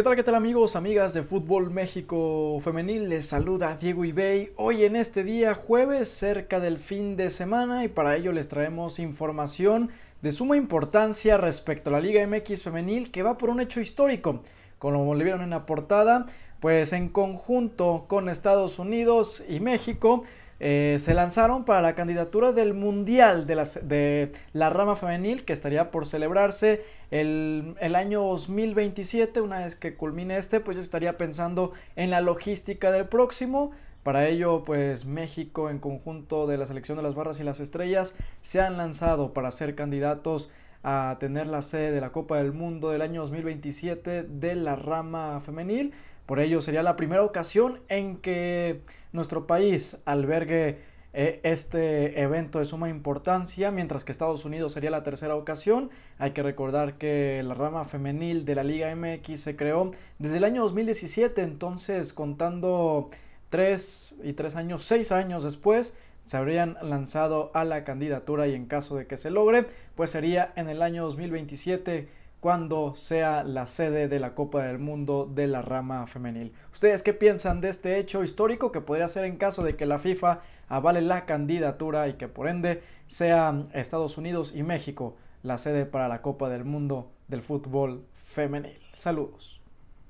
¿Qué tal, qué tal amigos, amigas de Fútbol México Femenil? Les saluda Diego Ibey. Hoy en este día jueves, cerca del fin de semana, y para ello les traemos información de suma importancia respecto a la Liga MX Femenil que va por un hecho histórico. Como le vieron en la portada, pues en conjunto con Estados Unidos y México eh, se lanzaron para la candidatura del Mundial de, la rama femenil que estaría por celebrarse el, año 2027. Una vez que culmine este, pues estaría pensando en la logística del próximo. Para ello, pues México en conjunto de la selección de las barras y las estrellas se han lanzado para ser candidatos a tener la sede de la Copa del Mundo del año 2027 de la rama femenil. Por ello sería la primera ocasión en que nuestro país albergue eh, este evento de suma importancia, mientras que Estados Unidos sería la tercera ocasión. Hay que recordar que la rama femenil de la Liga MX se creó desde el año 2017, entonces contando tres y tres años, seis años después, se habrían lanzado a la candidatura y en caso de que se logre, pues sería en el año 2027 cuando sea la sede de la Copa del Mundo de la rama femenil. ¿Ustedes qué piensan de este hecho histórico que podría ser en caso de que la FIFA avale la candidatura y que por ende sean Estados Unidos y México la sede para la Copa del Mundo del fútbol femenil? Saludos.